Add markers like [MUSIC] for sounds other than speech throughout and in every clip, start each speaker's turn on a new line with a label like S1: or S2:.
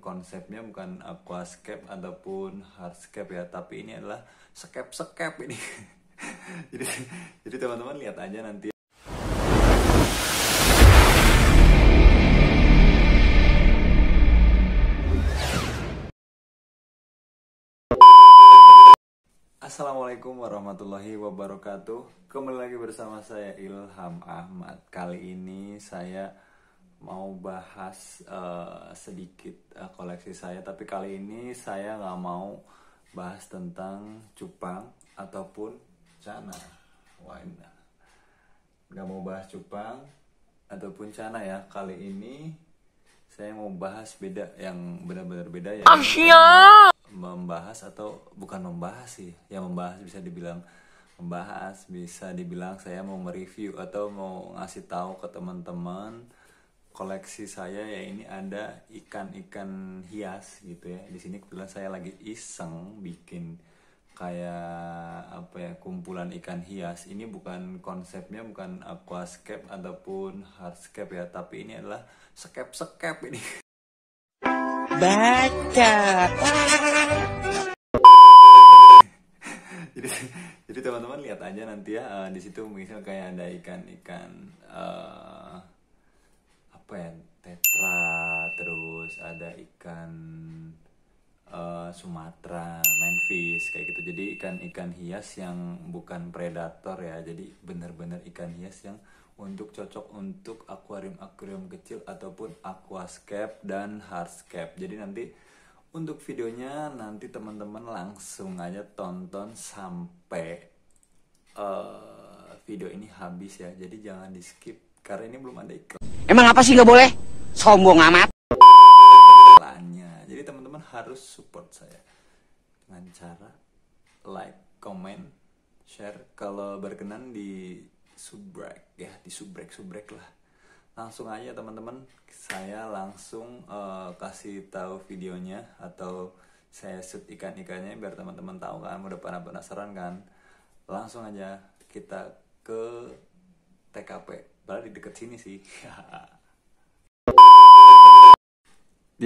S1: konsepnya bukan aquascape ataupun hardscape ya tapi ini adalah skep skep ini [LAUGHS] jadi jadi teman-teman lihat aja nanti Assalamualaikum warahmatullahi wabarakatuh Kembali lagi bersama saya Ilham Ahmad Kali ini saya mau bahas uh, sedikit uh, koleksi saya, tapi kali ini saya nggak mau bahas tentang cupang ataupun cana. Wah, nggak mau bahas cupang ataupun cana ya. Kali ini saya mau bahas beda yang benar-benar beda ya. Membahas atau bukan membahas sih, yang membahas bisa dibilang membahas, bisa dibilang saya mau mereview atau mau ngasih tahu ke teman-teman koleksi saya ya ini ada ikan-ikan hias gitu ya. Di sini kebetulan saya lagi iseng bikin kayak apa ya kumpulan ikan hias. Ini bukan konsepnya bukan aquascape ataupun hardscape ya, tapi ini adalah sekep-sekep ini. Baca. jadi jadi teman-teman lihat aja nanti ya uh, di situ misal kayak ada ikan-ikan uh, apa ya tetra terus ada ikan uh, eh, Sumatera, fish kayak gitu. Jadi ikan-ikan hias yang bukan predator ya. Jadi bener benar ikan hias yang untuk cocok untuk akuarium-akuarium kecil ataupun aquascape dan hardscape. Jadi nanti untuk videonya nanti teman-teman langsung aja tonton sampai uh, video ini habis ya. Jadi jangan di skip karena ini belum ada iklan. Emang apa sih nggak boleh? Sombong amat. Jadi teman-teman harus support saya dengan cara like, comment, share. Kalau berkenan di subrek ya, di subrek subrek lah. Langsung aja teman-teman, saya langsung uh, kasih tahu videonya atau saya shoot ikan-ikannya biar teman-teman tahu kan, udah pada penasaran kan. Langsung aja kita ke TKP Padahal di dekat sini sih. [LAUGHS]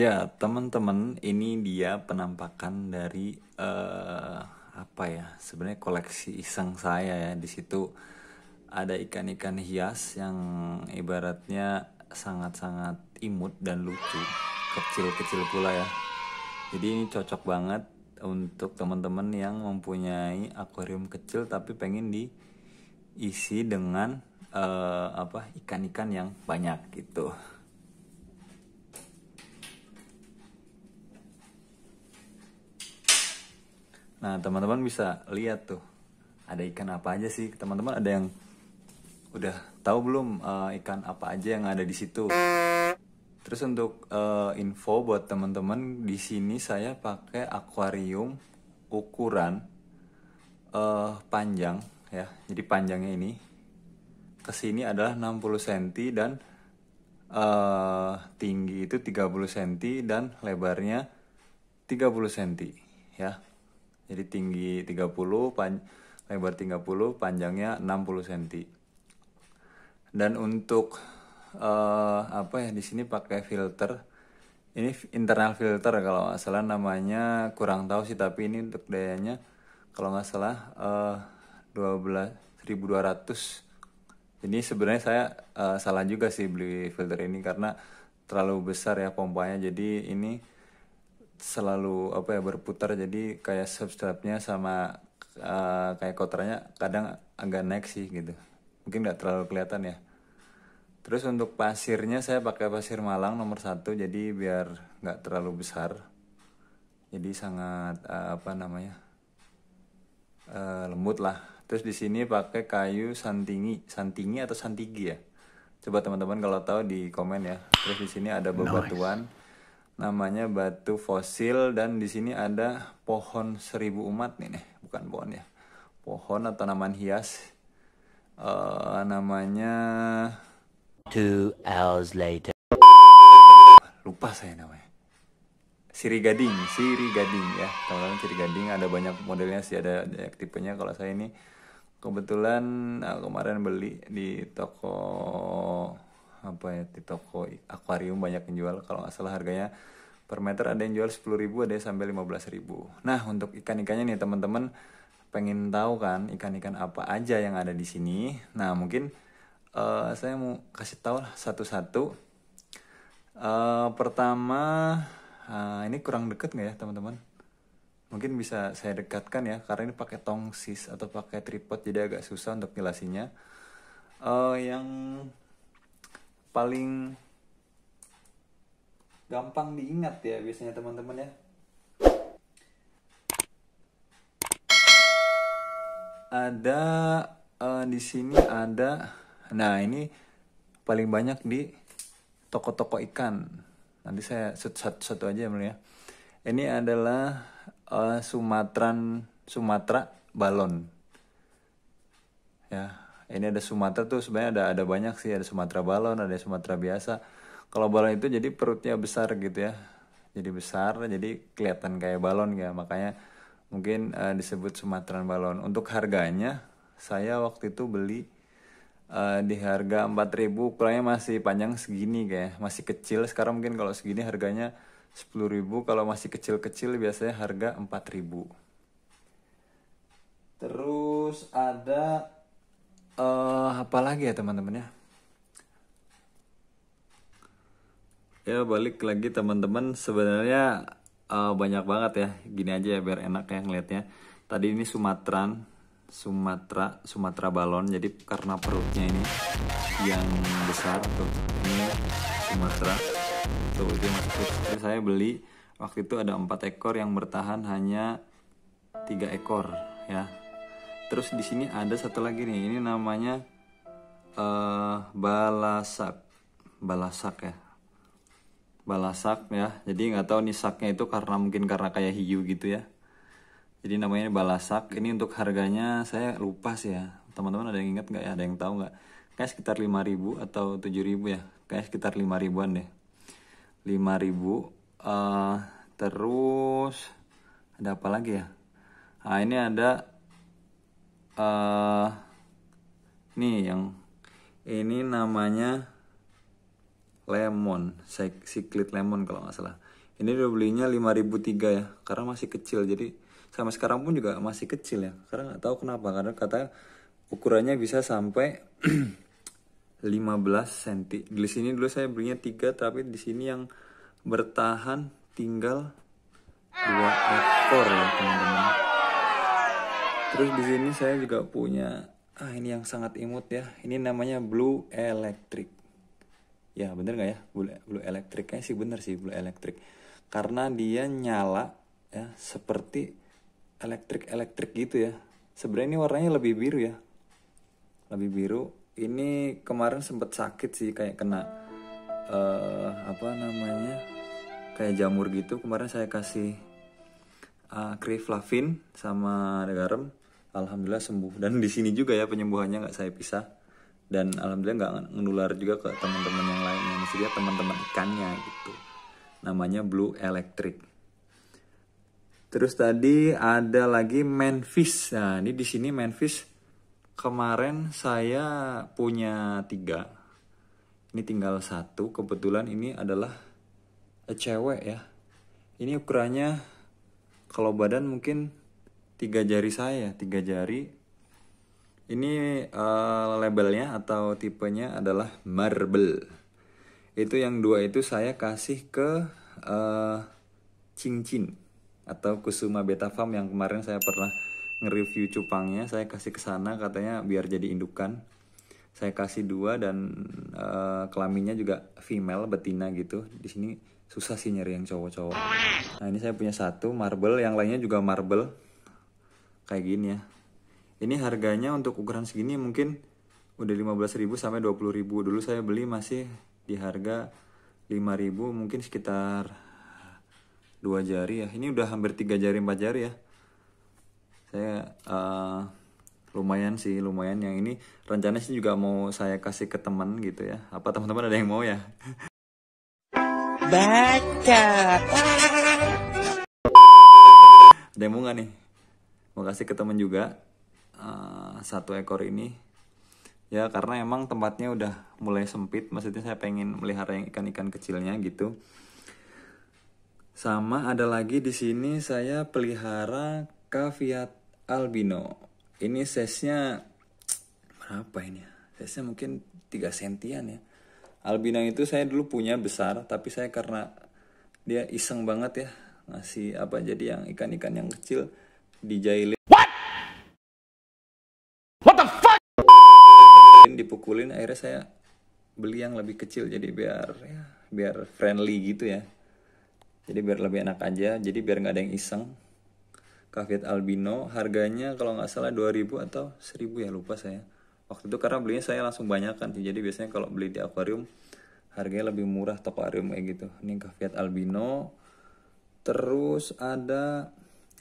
S1: ya teman-teman ini dia penampakan dari uh, apa ya sebenarnya koleksi iseng saya ya di situ ada ikan-ikan hias yang ibaratnya sangat-sangat imut dan lucu kecil-kecil pula ya jadi ini cocok banget untuk teman-teman yang mempunyai akuarium kecil tapi pengen diisi dengan uh, apa ikan-ikan yang banyak gitu. Nah, teman-teman bisa lihat tuh ada ikan apa aja sih. Teman-teman ada yang udah tahu belum uh, ikan apa aja yang ada di situ? Terus untuk uh, info buat teman-teman di sini saya pakai akuarium ukuran uh, panjang ya. Jadi panjangnya ini ke sini adalah 60 cm dan uh, tinggi itu 30 cm dan lebarnya 30 cm ya. Jadi tinggi 30, pan lebar 30, panjangnya 60 cm. Dan untuk uh, apa ya di sini pakai filter. Ini internal filter kalau nggak salah namanya kurang tahu sih tapi ini untuk dayanya kalau nggak salah uh, 12 1200 ini sebenarnya saya uh, salah juga sih beli filter ini karena terlalu besar ya pompanya. Jadi ini selalu apa ya berputar jadi kayak substratnya sama uh, kayak kotorannya kadang agak naik sih gitu. Mungkin nggak terlalu kelihatan ya. Terus untuk pasirnya saya pakai pasir Malang nomor satu jadi biar nggak terlalu besar. Jadi sangat uh, apa namanya uh, lembut lah Terus di sini pakai kayu santingi, santingi atau santigi ya. Coba teman-teman kalau tahu di komen ya. Terus di sini ada bebatuan nice. namanya batu fosil dan di sini ada pohon seribu umat nih nih, bukan pohon ya. Pohon atau naman hias. Uh, namanya Two hours later. Lupa saya namanya. Siri Gading, Siri Gading ya. Teman-teman Siri Gading ada banyak modelnya sih ada, banyak tipenya kalau saya ini kebetulan aku eh, kemarin beli di toko apa ya di toko akuarium banyak yang jual kalau nggak salah harganya per meter ada yang jual 10.000 ribu ada yang sampai 15.000 ribu nah untuk ikan-ikannya nih teman-teman pengen tahu kan ikan-ikan apa aja yang ada di sini nah mungkin uh, saya mau kasih tahu lah satu-satu uh, pertama uh, ini kurang deket nggak ya teman-teman mungkin bisa saya dekatkan ya karena ini pakai tongsis atau pakai tripod jadi agak susah untuk nilasinya uh, eh, yang paling gampang diingat ya biasanya teman-teman ya ada uh, di sini ada nah ini paling banyak di toko-toko ikan nanti saya satu-satu aja ya ini adalah uh, Sumatran Sumatera balon ya ini ada Sumatera tuh sebenarnya ada ada banyak sih ada Sumatera balon ada Sumatera biasa kalau balon itu jadi perutnya besar gitu ya jadi besar jadi kelihatan kayak balon ya makanya mungkin uh, disebut Sumatera balon untuk harganya saya waktu itu beli uh, di harga 4000 kurangnya masih panjang segini kayak masih kecil sekarang mungkin kalau segini harganya 10 ribu kalau masih kecil-kecil biasanya harga 4 ribu terus ada uh, apa lagi ya teman-teman ya ya balik lagi teman-teman sebenarnya uh, banyak banget ya gini aja ya biar enak ya ngelihatnya tadi ini Sumatran Sumatera Sumatera balon jadi karena perutnya ini yang besar tuh ini Sumatera tuh itu maksudnya Jadi saya beli waktu itu ada empat ekor yang bertahan hanya tiga ekor ya terus di sini ada satu lagi nih ini namanya uh, balasak balasak ya balasak ya jadi nggak tahu nih saknya itu karena mungkin karena kayak hiu gitu ya jadi namanya balasak ini untuk harganya saya lupa sih ya teman-teman ada yang ingat nggak ya ada yang tahu nggak kayak sekitar 5000 atau 7000 ya kayak sekitar 5000an deh 5000 uh, eh, terus ada apa lagi ya nah ini ada uh, nih yang ini namanya lemon siklit lemon kalau nggak salah ini udah belinya 5003 ya karena masih kecil jadi sama sekarang pun juga masih kecil ya karena nggak tahu kenapa karena kata ukurannya bisa sampai [CLEARS THROAT] 15 cm. Di sini dulu saya belinya 3 tapi di sini yang bertahan tinggal 2 ekor ya teman-teman. Terus di sini saya juga punya ah ini yang sangat imut ya. Ini namanya Blue Electric. Ya bener nggak ya Blue Blue Electric? Kayaknya eh, sih bener sih Blue Electric. Karena dia nyala ya seperti elektrik elektrik gitu ya. Sebenarnya ini warnanya lebih biru ya. Lebih biru ini kemarin sempet sakit sih kayak kena uh, apa namanya kayak jamur gitu kemarin saya kasih uh, eh, kriflavin sama garam alhamdulillah sembuh dan di sini juga ya penyembuhannya nggak saya pisah dan alhamdulillah nggak menular juga ke teman-teman yang lain yang maksudnya teman-teman ikannya gitu namanya blue electric terus tadi ada lagi manfish nah ini di sini manfish kemarin saya punya tiga ini tinggal satu kebetulan ini adalah eh, cewek ya ini ukurannya kalau badan mungkin tiga jari saya ya, tiga jari ini uh, labelnya atau tipenya adalah marble itu yang dua itu saya kasih ke uh, eh, cincin atau kusuma beta farm yang kemarin saya pernah nge-review cupangnya saya kasih ke sana katanya biar jadi indukan saya kasih dua dan uh, kelaminnya juga female betina gitu di sini susah sih nyari yang cowok-cowok nah ini saya punya satu marble yang lainnya juga marble kayak gini ya ini harganya untuk ukuran segini mungkin udah 15.000 sampai 20.000 dulu saya beli masih di harga 5.000 mungkin sekitar dua jari ya ini udah hampir tiga jari empat jari ya saya uh, lumayan sih lumayan yang ini rencana sih juga mau saya kasih ke teman gitu ya apa teman-teman ada yang mau ya [LAUGHS] baca ada yang mau nggak nih mau kasih ke teman juga uh, satu ekor ini ya karena emang tempatnya udah mulai sempit maksudnya saya pengen melihara yang ikan-ikan kecilnya gitu sama ada lagi di sini saya pelihara kaviat albino ini sesnya berapa ini ya? size mungkin 3 sentian ya. Albino itu saya dulu punya besar, tapi saya karena dia iseng banget ya masih apa jadi yang ikan-ikan yang kecil dijailin. What? What the fuck? Dipukulin akhirnya saya beli yang lebih kecil jadi biar ya biar friendly gitu ya. Jadi biar lebih enak aja, jadi biar nggak ada yang iseng kaget albino harganya kalau nggak salah 2000 atau 1000 ya lupa saya waktu itu karena belinya saya langsung banyak kan jadi biasanya kalau beli di akuarium harganya lebih murah toko akuarium kayak gitu ini kaviat albino terus ada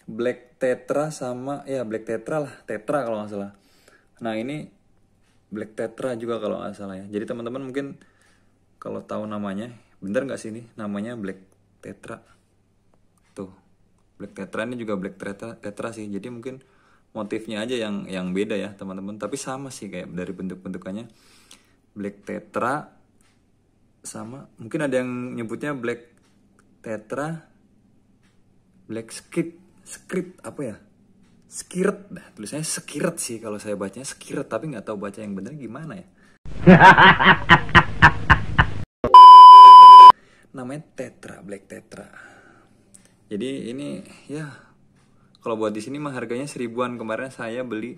S1: black tetra sama ya black tetra lah tetra kalau nggak salah nah ini black tetra juga kalau nggak salah ya jadi teman-teman mungkin kalau tahu namanya bener nggak sih ini namanya black tetra tuh black tetra ini juga black tetra tetra sih jadi mungkin motifnya aja yang yang beda ya teman-teman tapi sama sih kayak dari bentuk-bentukannya black tetra sama mungkin ada yang nyebutnya black tetra black script script apa ya skirt nah, tulisannya skirt sih kalau saya bacanya skirt tapi nggak tahu baca yang bener gimana ya [LAUGHS] namanya tetra black tetra jadi ini ya kalau buat di sini mah harganya seribuan kemarin saya beli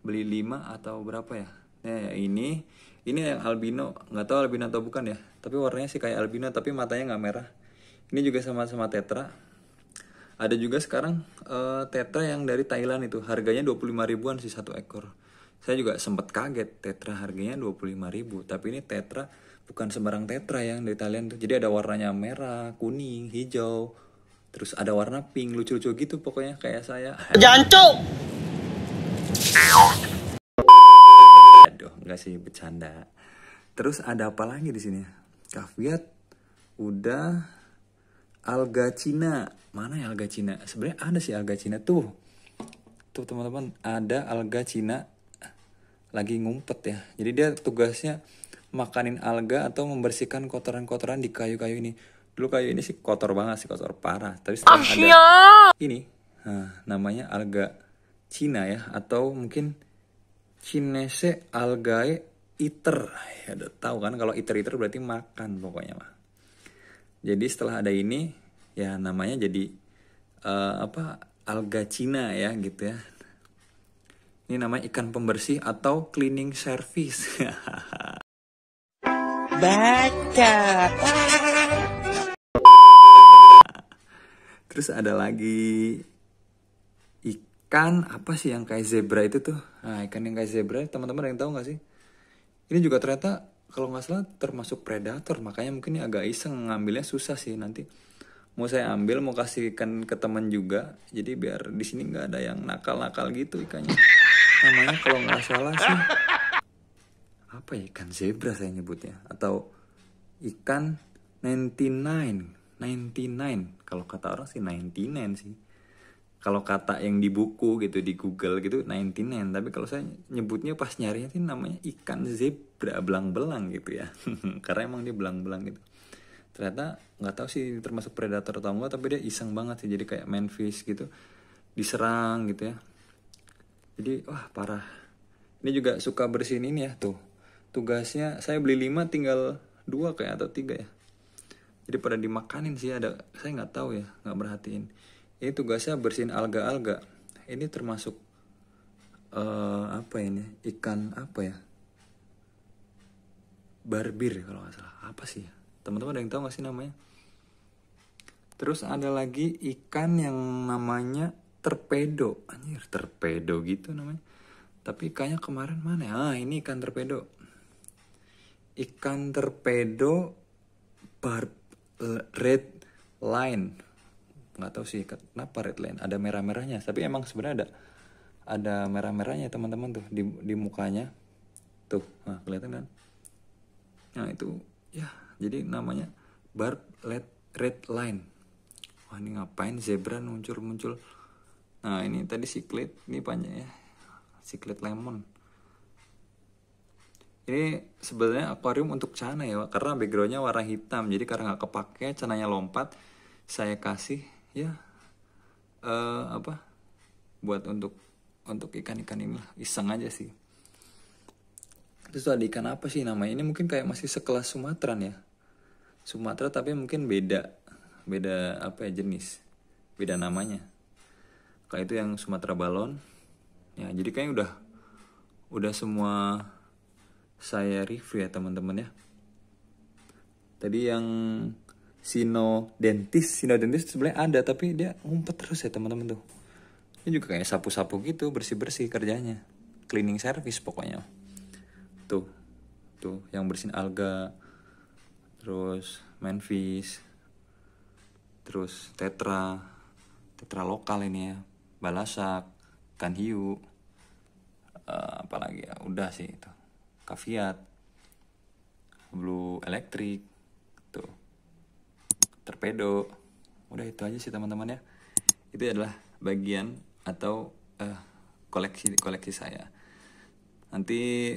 S1: beli 5 atau berapa ya nah ya ini ini yang albino nggak tahu albino atau bukan ya tapi warnanya sih kayak albino tapi matanya nggak merah ini juga sama-sama tetra ada juga sekarang uh, tetra yang dari Thailand itu harganya 25 ribuan sih satu ekor saya juga sempat kaget tetra harganya 25 ribu tapi ini tetra bukan sembarang tetra yang dari Thailand tuh jadi ada warnanya merah kuning hijau terus ada warna pink lucu-lucu gitu pokoknya kayak saya jancuk aduh nggak sih bercanda terus ada apa lagi di sini kaviat udah alga Cina mana ya alga Cina sebenarnya ada sih alga Cina tuh tuh teman-teman ada alga Cina lagi ngumpet ya jadi dia tugasnya makanin alga atau membersihkan kotoran-kotoran di kayu-kayu ini Dulu kayu ini sih kotor banget sih, kotor parah. Tapi ah, setelah ah, ada ini, nah, namanya alga Cina ya, atau mungkin Chinese algae eater Ya udah tahu kan kalau eater eater berarti makan pokoknya mah. Jadi setelah ada ini, ya namanya jadi uh, apa alga Cina ya gitu ya. Ini namanya ikan pembersih atau cleaning service. [LAUGHS] Baca. Terus ada lagi ikan apa sih yang kayak zebra itu tuh? Nah, ikan yang kayak zebra, teman-teman ada yang tahu nggak sih? Ini juga ternyata kalau nggak salah termasuk predator, makanya mungkin ini agak iseng ngambilnya susah sih nanti. Mau saya ambil, mau kasih ikan ke teman juga, jadi biar di sini nggak ada yang nakal-nakal gitu ikannya. Namanya kalau nggak salah sih apa ya ikan zebra saya nyebutnya atau ikan 99 99 kalau kata orang sih 99 sih kalau kata yang di buku gitu di Google gitu 99 tapi kalau saya nyebutnya pas nyarinya sih namanya ikan zebra belang-belang gitu ya [LAUGHS] karena emang dia belang-belang gitu ternyata nggak tahu sih termasuk predator atau enggak tapi dia iseng banget sih jadi kayak main fish gitu diserang gitu ya jadi wah parah ini juga suka bersihin ini ya tuh tugasnya saya beli lima tinggal dua kayak atau tiga ya jadi pada dimakanin sih ada saya nggak tahu ya nggak merhatiin ini tugasnya bersihin alga-alga ini termasuk uh, apa ini ikan apa ya barbir kalau nggak salah apa sih teman-teman ada yang tahu nggak sih namanya terus ada lagi ikan yang namanya terpedo anjir terpedo gitu namanya tapi ikannya kemarin mana ya ah ini ikan terpedo ikan terpedo barbir Eh, red line nggak tahu sih kenapa red line ada merah merahnya tapi emang sebenarnya ada ada merah merahnya teman-teman tuh di di mukanya tuh nah, kelihatan kan nah itu ya jadi namanya bar red red line wah ini ngapain zebra muncul muncul nah ini tadi siklet ini banyak ya siklet lemon ini sebenarnya akuarium untuk cana ya karena backgroundnya warna hitam jadi karena nggak kepake cananya lompat saya kasih ya uh, apa buat untuk untuk ikan-ikan ini lah iseng aja sih terus ada ikan apa sih namanya ini mungkin kayak masih sekelas Sumatran ya Sumatera tapi mungkin beda beda apa ya jenis beda namanya kayak itu yang Sumatera balon ya jadi kayaknya udah udah semua saya review ya teman-teman ya. Tadi yang Sino Dentis, Sino Dentis sebenarnya ada tapi dia ngumpet terus ya teman-teman tuh. Ini juga kayak sapu-sapu gitu, bersih-bersih kerjanya. Cleaning service pokoknya. Tuh, tuh yang bersihin alga, terus Memphis, terus Tetra, Tetra lokal ini ya, Balasak, Ikan hiu, uh, eh, apalagi ya, udah sih itu. Kaviat, Blue Electric, tuh, Terpedo, Udah itu aja sih teman-teman ya. Itu adalah bagian atau uh, koleksi koleksi saya. Nanti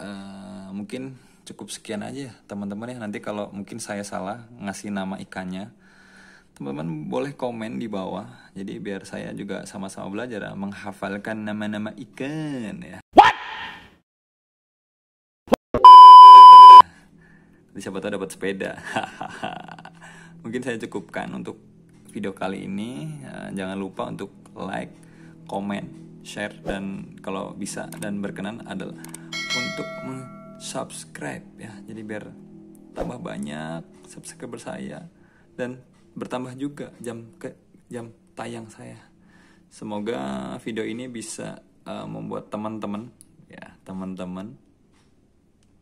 S1: uh, mungkin cukup sekian aja teman-teman ya. Nanti kalau mungkin saya salah ngasih nama ikannya, teman-teman boleh komen di bawah jadi biar saya juga sama-sama belajar menghafalkan nama-nama ikan ya Nanti siapa tahu dapat sepeda. [LAUGHS] Mungkin saya cukupkan untuk video kali ini. Eh, jangan lupa untuk like, comment, share dan kalau bisa dan berkenan adalah untuk subscribe ya. Jadi biar tambah banyak subscriber saya dan bertambah juga jam ke jam tayang saya. Semoga video ini bisa uh, membuat teman-teman ya, teman-teman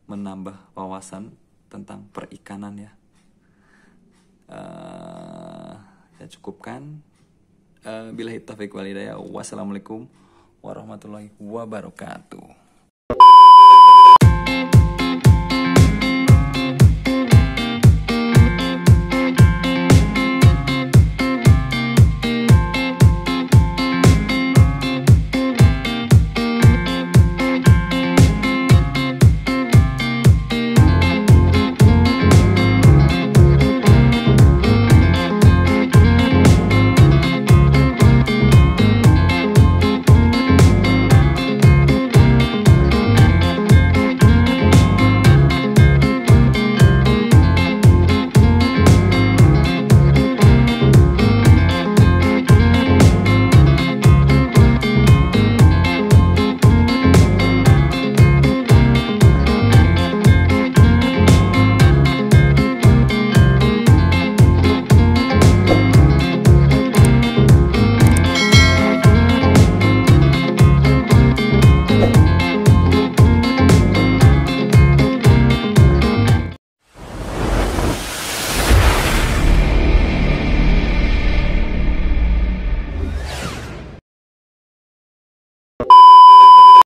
S1: menambah wawasan tentang perikanan ya uh, eh, saya cukupkan uh, eh, bila hitafiq walidaya wassalamualaikum warahmatullahi wabarakatuh